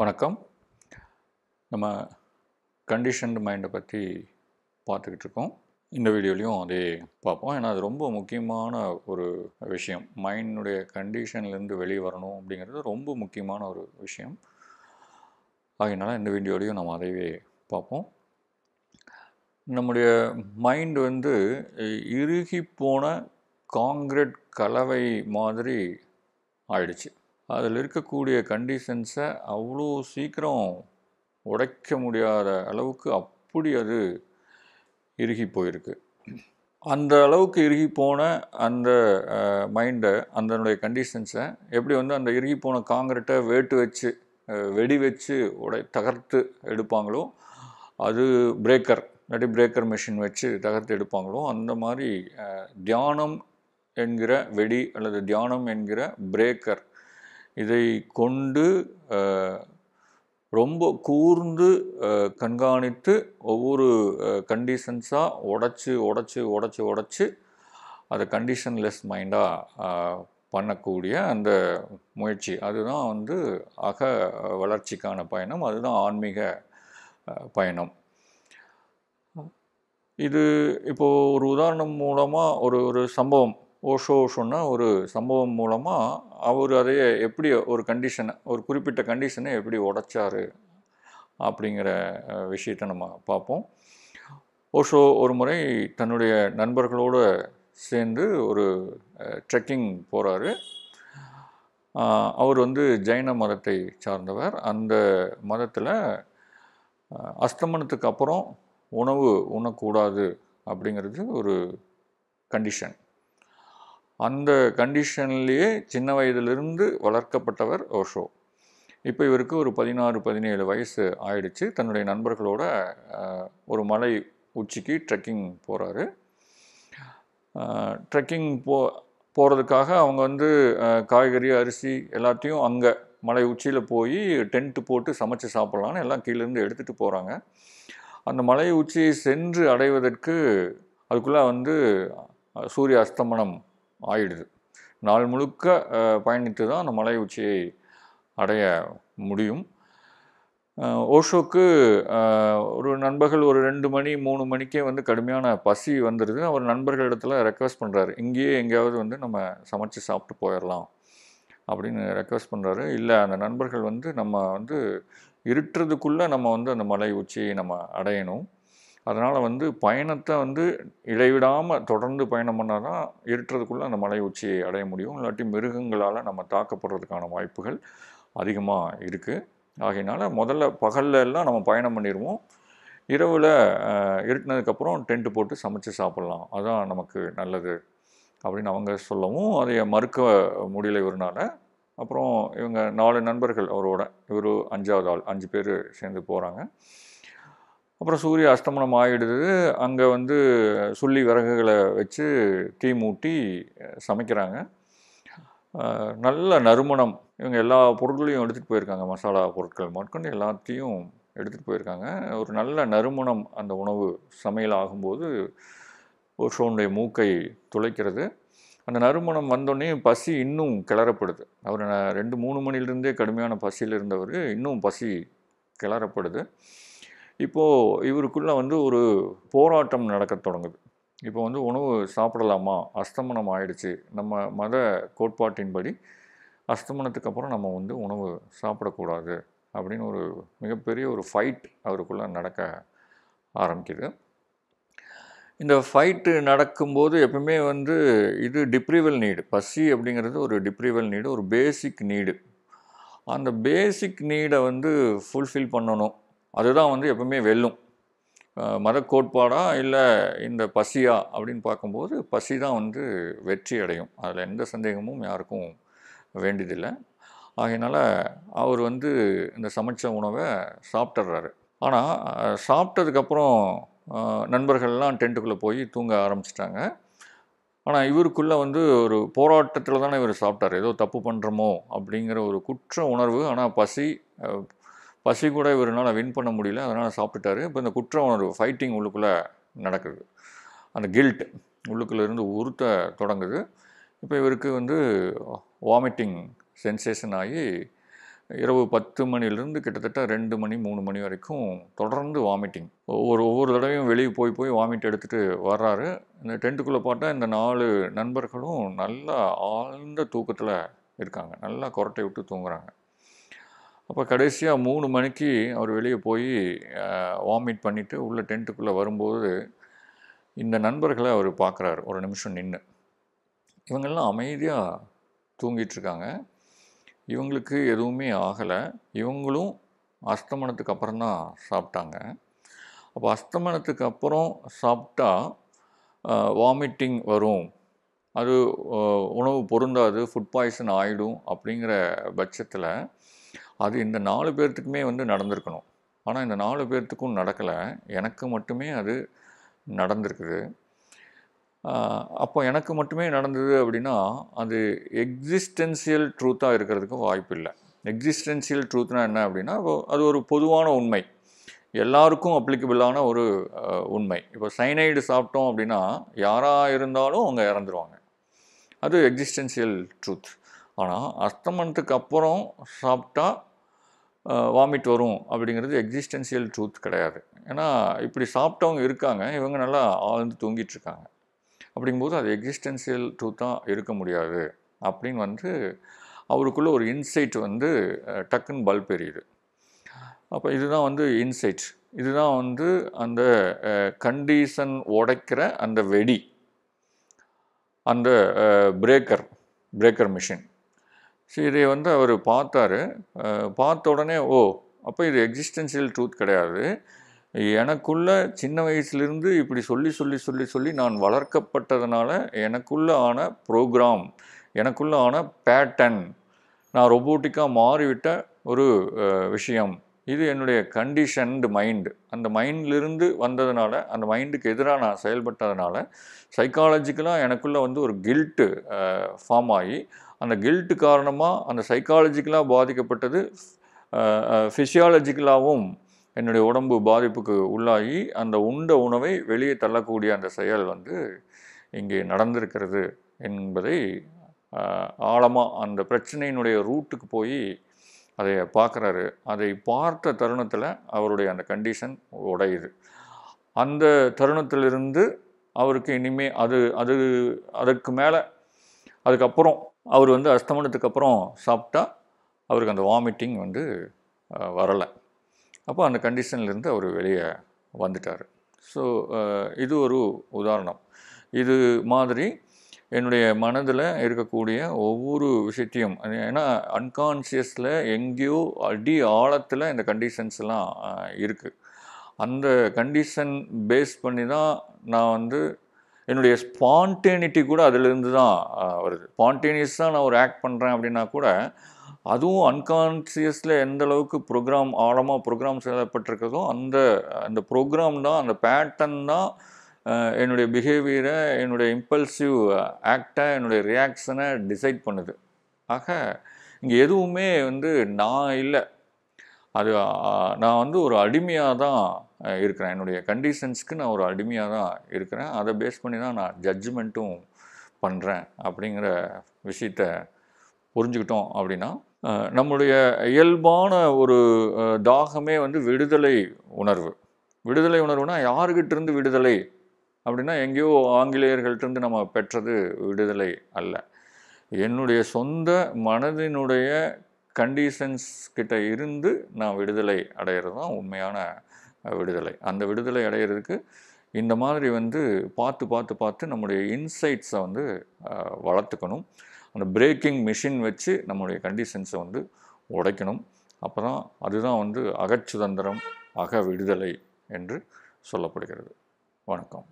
வணக்கம் நம்ம கண்டிஷன்டு மைண்டை பற்றி பார்த்துக்கிட்டு இருக்கோம் இந்த வீடியோலையும் அதே பார்ப்போம் ஏன்னா அது ரொம்ப முக்கியமான ஒரு விஷயம் மைண்டுடைய கண்டிஷன்லேருந்து வெளியே வரணும் அப்படிங்கிறது ரொம்ப முக்கியமான ஒரு விஷயம் அதனால் இந்த வீடியோலையும் நம்ம அதையே பார்ப்போம் நம்முடைய மைண்டு வந்து இறுகி போன காங்கிரட் கலவை மாதிரி ஆயிடுச்சு அதில் இருக்கக்கூடிய கண்டிஷன்ஸை அவ்வளோ சீக்கிரம் உடைக்க முடியாத அளவுக்கு அப்படி அது இறுகி போயிருக்கு அந்த அளவுக்கு இறுகி போன அந்த மைண்டை அதனுடைய கண்டிஷன்ஸை எப்படி வந்து அந்த இறுகி போன காங்கிரட்டை வேட்டு வச்சு வெடி வச்சு உடை தகர்த்து எடுப்பாங்களோ அது பிரேக்கர் இல்லாட்டி பிரேக்கர் மிஷின் வச்சு தகர்த்து எடுப்பாங்களோ அந்த மாதிரி தியானம் என்கிற வெடி அல்லது தியானம் என்கிற பிரேக்கர் இதை கொண்டு ரொம்ப கூர்ந்து கண்காணித்து ஒவ்வொரு கண்டிஷன்ஸாக உடச்சி உடச்சி உடச்சி உடச்சி அதை கண்டிஷன்லெஸ் மைண்டாக பண்ணக்கூடிய அந்த முயற்சி அதுதான் வந்து அக வளர்ச்சிக்கான பயணம் அதுதான் ஆன்மீக பயணம் இது இப்போது ஒரு உதாரணம் மூலமாக ஒரு ஒரு சம்பவம் ஓஷோ சொன்ன ஒரு சம்பவம் மூலமாக அவர் அதைய எப்படி ஒரு கண்டிஷனை ஒரு குறிப்பிட்ட கண்டிஷனை எப்படி உடைச்சார் அப்படிங்கிற விஷயத்தை நம்ம பார்ப்போம் ஓஷோ ஒரு முறை தன்னுடைய நண்பர்களோடு சேர்ந்து ஒரு ட்ரெக்கிங் போகிறாரு அவர் வந்து ஜைன மதத்தை சார்ந்தவர் அந்த மதத்தில் அஸ்தமனத்துக்கு அப்புறம் உணவு உண்ணக்கூடாது அப்படிங்கிறது ஒரு கண்டிஷன் அந்த கண்டிஷன்லேயே சின்ன வயதிலிருந்து வளர்க்கப்பட்டவர் ஓஷோ இப்போ இவருக்கு ஒரு பதினாறு பதினேழு வயசு ஆயிடுச்சு தன்னுடைய நண்பர்களோட ஒரு மலை உச்சிக்கு ட்ரெக்கிங் போகிறாரு ட்ரெக்கிங் போ போகிறதுக்காக அவங்க வந்து காய்கறி அரிசி எல்லாத்தையும் அங்கே மலை உச்சியில் போய் டென்ட்டு போட்டு சமைச்சு சாப்பிட்லான்னு எல்லாம் கீழேருந்து எடுத்துகிட்டு போகிறாங்க அந்த மலை உச்சியை சென்று அடைவதற்கு அதுக்குள்ளே வந்து சூரிய அஸ்தமனம் ஆயிடுது நாள் முழுக்க பயணித்து தான் அந்த மலை உச்சியை அடைய முடியும் ஓஷோக்கு ஒரு நண்பர்கள் ஒரு ரெண்டு மணி மூணு மணிக்கே வந்து கடுமையான பசி வந்துடுது அவர் நண்பர்களிடத்துல ரெக்வஸ்ட் பண்ணுறாரு இங்கேயே எங்கேயாவது வந்து நம்ம சமைச்சு சாப்பிட்டு போயிடலாம் அப்படின்னு ரெக்வஸ்ட் பண்ணுறாரு இல்லை அந்த நண்பர்கள் வந்து நம்ம வந்து இருட்டுறதுக்குள்ளே நம்ம வந்து அந்த மலை உச்சியை நம்ம அடையணும் அதனால் வந்து பயணத்தை வந்து இடைவிடாமல் தொடர்ந்து பயணம் பண்ணால் தான் இருட்டுறதுக்குள்ளே அந்த மலை உச்சியை அடைய முடியும் இல்லாட்டி மிருகங்களால் நம்ம தாக்கப்படுறதுக்கான வாய்ப்புகள் அதிகமாக இருக்குது ஆகையினால முதல்ல பகலில் எல்லாம் நம்ம பயணம் பண்ணிடுவோம் இரவில் இருட்டினதுக்கப்புறம் டென்ட்டு போட்டு சமைச்சு சாப்பிட்லாம் அதுதான் நமக்கு நல்லது அப்படின்னு அவங்க சொல்லவும் அதைய மறுக்க முடியல இவரனால அப்புறம் இவங்க நாலு நண்பர்கள் அவரோட இவர் அஞ்சாவது ஆள் அஞ்சு பேர் சேர்ந்து போகிறாங்க அப்புறம் சூரிய அஸ்தமனம் ஆகிடுது அங்கே வந்து சுள்ளி விறகுகளை வச்சு தீ மூட்டி சமைக்கிறாங்க நல்ல நறுமணம் இவங்க எல்லா பொருட்களையும் எடுத்துகிட்டு போயிருக்காங்க மசாலா பொருட்கள் மட்டும் எல்லாத்தையும் எடுத்துகிட்டு போயிருக்காங்க ஒரு நல்ல நறுமணம் அந்த உணவு சமையல் ஆகும்போது ஓஷோனுடைய மூக்கை துளைக்கிறது அந்த நறுமணம் வந்தோடனே பசி இன்னும் கிளறப்படுது அவர் ரெண்டு மூணு மணிலிருந்தே கடுமையான பசியில் இருந்தவர் இன்னும் பசி கிளறப்படுது இப்போது இவருக்குள்ளே வந்து ஒரு போராட்டம் நடக்க தொடங்குது இப்போ வந்து உணவு சாப்பிடலாமா அஸ்தமனம் ஆயிடுச்சு நம்ம மத கோட்பாட்டின்படி அஸ்தமனத்துக்கு அப்புறம் நம்ம வந்து உணவு சாப்பிடக்கூடாது அப்படின்னு ஒரு மிகப்பெரிய ஒரு ஃபைட் அவருக்குள்ளே நடக்க ஆரம்பிக்குது இந்த ஃபைட்டு நடக்கும்போது எப்பவுமே வந்து இது டிப்ரிவல் நீடு பசி அப்படிங்கிறது ஒரு டிப்ரிவல் நீடு ஒரு பேசிக் நீடு அந்த பேசிக் நீடை வந்து ஃபுல்ஃபில் பண்ணணும் அதுதான் வந்து எப்பவுமே வெல்லும் மதக்கோட்பாடாக இல்லை இந்த பசியா அப்படின்னு பார்க்கும்போது பசி தான் வந்து வெற்றி அடையும் அதில் எந்த சந்தேகமும் யாருக்கும் வேண்டியதில்லை ஆகையினால் அவர் வந்து இந்த சமைச்ச உணவை சாப்பிட்றாரு ஆனால் சாப்பிட்டதுக்கப்புறம் நண்பர்கள்லாம் டென்ட்டுக்குள்ளே போய் தூங்க ஆரம்பிச்சிட்டாங்க ஆனால் இவருக்குள்ளே வந்து ஒரு போராட்டத்தில் தானே இவர் சாப்பிட்டார் ஏதோ தப்பு பண்ணுறோமோ அப்படிங்கிற ஒரு குற்ற உணர்வு ஆனால் பசி பசி கூட இவரால் வின் பண்ண முடியல அதனால் சாப்பிட்டுட்டார் இப்போ இந்த குற்ற உணர்வு ஃபைட்டிங் உள்ளுக்குள்ளே நடக்குது அந்த கில்ட் உள்ளுக்குள்ள இருந்து உறுத்த தொடங்குது இப்போ இவருக்கு வந்து வாமிட்டிங் சென்சேஷன் ஆகி இரவு பத்து மணிலேருந்து கிட்டத்தட்ட ரெண்டு மணி மூணு மணி வரைக்கும் தொடர்ந்து வாமிட்டிங் ஒவ்வொரு ஒவ்வொரு தடவையும் வெளியே போய் போய் வாமிட் எடுத்துகிட்டு வர்றாரு இந்த டென்ட்டுக்குள்ளே பார்த்தா இந்த நாலு நண்பர்களும் நல்லா ஆழ்ந்த தூக்கத்தில் இருக்காங்க நல்லா கொரட்டை விட்டு தூங்குறாங்க அப்போ கடைசியாக மூணு மணிக்கு அவர் வெளியே போய் வாமிட் பண்ணிவிட்டு உள்ள டென்ட்டுக்குள்ளே வரும்போது இந்த நண்பர்களை அவர் பார்க்குறாரு ஒரு நிமிஷம் நின்று இவங்கெல்லாம் அமைதியாக தூங்கிட்டுருக்காங்க இவங்களுக்கு எதுவுமே ஆகலை இவங்களும் அஸ்தமனத்துக்கு அப்புறம் தான் சாப்பிட்டாங்க அப்போ அஸ்தமனத்துக்கு அப்புறம் சாப்பிட்டா வாமிட்டிங் வரும் அது உணவு பொருந்தாது ஃபுட் பாய்சன் ஆகிடும் அப்படிங்கிற பட்சத்தில் அது இந்த நாலு பேர்த்துக்குமே வந்து நடந்திருக்கணும் ஆனால் இந்த நாலு பேர்த்துக்கும் நடக்கலை எனக்கு மட்டுமே அது நடந்திருக்குது அப்போ எனக்கு மட்டுமே நடந்தது அப்படின்னா அது எக்ஸிஸ்டென்சியல் ட்ரூத்தாக இருக்கிறதுக்கு வாய்ப்பு இல்லை எக்ஸிஸ்டென்சியல் ட்ரூத்னா என்ன அப்படின்னா அது ஒரு பொதுவான உண்மை எல்லாருக்கும் அப்ளிகபிளான ஒரு உண்மை இப்போ சைனைடு சாப்பிட்டோம் அப்படின்னா யாராக இருந்தாலும் அவங்க இறந்துருவாங்க அது எக்ஸிஸ்டென்சியல் ட்ரூத் ஆனால் அஸ்தமனத்துக்கு அப்புறம் சாப்பிட்டா வாமிட் வரும் அப்படிங்கிறது எக்ஸிஸ்டென்சியல் ட்ரூத் கிடையாது ஏன்னா இப்படி சாப்பிட்டவங்க இருக்காங்க இவங்க நல்லா ஆழ்ந்து தூங்கிட்டுருக்காங்க அப்படிங்கும்போது அது எக்ஸிஸ்டென்சியல் ட்ரூத்தாக இருக்க முடியாது அப்படின்னு வந்து அவருக்குள்ளே ஒரு இன்சைட் வந்து டக்குன்னு பல்ப் எரியுது அப்போ இதுதான் வந்து இன்சைட் இதுதான் வந்து அந்த கண்டிஷன் உடைக்கிற அந்த வெடி அந்த பிரேக்கர் பிரேக்கர் மிஷின் ஸோ இதை வந்து அவர் பார்த்தார் பார்த்த உடனே ஓ அப்போ இது எக்ஸிஸ்டன்ஷியல் ட்ரூத் கிடையாது எனக்குள்ள சின்ன வயசுலேருந்து இப்படி சொல்லி சொல்லி சொல்லி சொல்லி நான் வளர்க்கப்பட்டதுனால எனக்குள்ளே ஆன ப்ரோக்ராம் எனக்குள்ளே ஆன பேட்டன் நான் ரொபோட்டிக்காக மாறிவிட்ட ஒரு விஷயம் இது என்னுடைய கண்டிஷன்டு மைண்டு அந்த மைண்ட்லேருந்து வந்ததுனால அந்த மைண்டுக்கு எதிராக நான் செயல்பட்டதுனால சைக்காலஜிக்கலாக எனக்குள்ளே வந்து ஒரு கில்ட்டு ஃபார்ம் ஆகி அந்த கில்ட்டு காரணமாக அந்த சைக்காலஜிக்கலாக பாதிக்கப்பட்டது ஃபிசியாலஜிக்கலாகவும் என்னுடைய உடம்பு பாதிப்புக்கு உள்ளாகி அந்த உண்ட உணவை வெளியே தள்ளக்கூடிய அந்த செயல் வந்து இங்கே நடந்திருக்கிறது என்பதை ஆழமாக அந்த பிரச்சனையினுடைய ரூட்டுக்கு போய் அதை பார்க்குறாரு அதை பார்த்த தருணத்தில் அவருடைய அந்த கண்டிஷன் உடையுது அந்த தருணத்திலிருந்து அவருக்கு இனிமேல் அது அது அதுக்கு மேலே அதுக்கப்புறம் அவர் வந்து அஸ்தமனத்துக்கு அப்புறம் சாப்பிட்டா அவருக்கு அந்த வாமிட்டிங் வந்து வரலை அப்போ அந்த கண்டிஷன்லேருந்து அவர் வெளியே வந்துட்டார் ஸோ இது ஒரு உதாரணம் இது மாதிரி என்னுடைய மனதில் இருக்கக்கூடிய ஒவ்வொரு விஷயத்தையும் ஏன்னா அன்கான்ஷியஸில் எங்கேயோ அடி ஆழத்தில் இந்த கண்டிஷன்ஸ்லாம் இருக்குது அந்த கண்டிஷன் பேஸ் பண்ணி தான் நான் வந்து என்னுடைய ஸ்பான்டேனிட்டி கூட அதிலிருந்து தான் வருது ஸ்பான்டேனியஸாக நான் ஒரு ஆக்ட் பண்ணுறேன் அப்படின்னா கூட அதுவும் அன்கான்சியஸில் எந்த அளவுக்கு ப்ரோக்ராம் ஆழமாக ப்ரோக்ராம் செய்யப்பட்டிருக்கதோ அந்த அந்த ப்ரோக்ராம் தான் அந்த பேட்டர்ன் தான் என்னுடைய பிஹேவியரை என்னுடைய இம்பல்சிவ் ஆக்டை என்னுடைய ரியாக்ஷனை டிசைட் பண்ணுது ஆக இங்கே எதுவுமே வந்து நான் இல்லை அது நான் வந்து ஒரு அடிமையாக தான் இருக்கிறேன் என்னுடைய கண்டிஷன்ஸ்க்கு நான் ஒரு அடிமையாக தான் இருக்கிறேன் அதை பேஸ் பண்ணி தான் நான் ஜட்ஜ்மெண்ட்டும் பண்ணுறேன் அப்படிங்கிற விஷயத்த புரிஞ்சுக்கிட்டோம் அப்படின்னா நம்முடைய இயல்பான ஒரு தாகமே வந்து விடுதலை உணர்வு விடுதலை உணர்வுனா யாருக்கிட்டேருந்து விடுதலை அப்படின்னா எங்கேயோ ஆங்கிலேயர்கள்ட்டருந்து நம்ம பெற்றது விடுதலை அல்ல என்னுடைய சொந்த மனதினுடைய கண்டிஷன்ஸ் கிட்ட இருந்து நான் விடுதலை அடையிறது தான் உண்மையான விடுதலை அந்த விடுதலை அடையிறதுக்கு இந்த மாதிரி வந்து பார்த்து பார்த்து பார்த்து நம்முடைய இன்சைட்ஸை வந்து வளர்த்துக்கணும் அந்த பிரேக்கிங் மிஷின் வச்சு நம்முடைய கண்டிஷன்ஸை வந்து உடைக்கணும் அப்போ தான் அதுதான் வந்து அகச்சுதந்திரம் அக விடுதலை என்று சொல்லப்படுகிறது வணக்கம்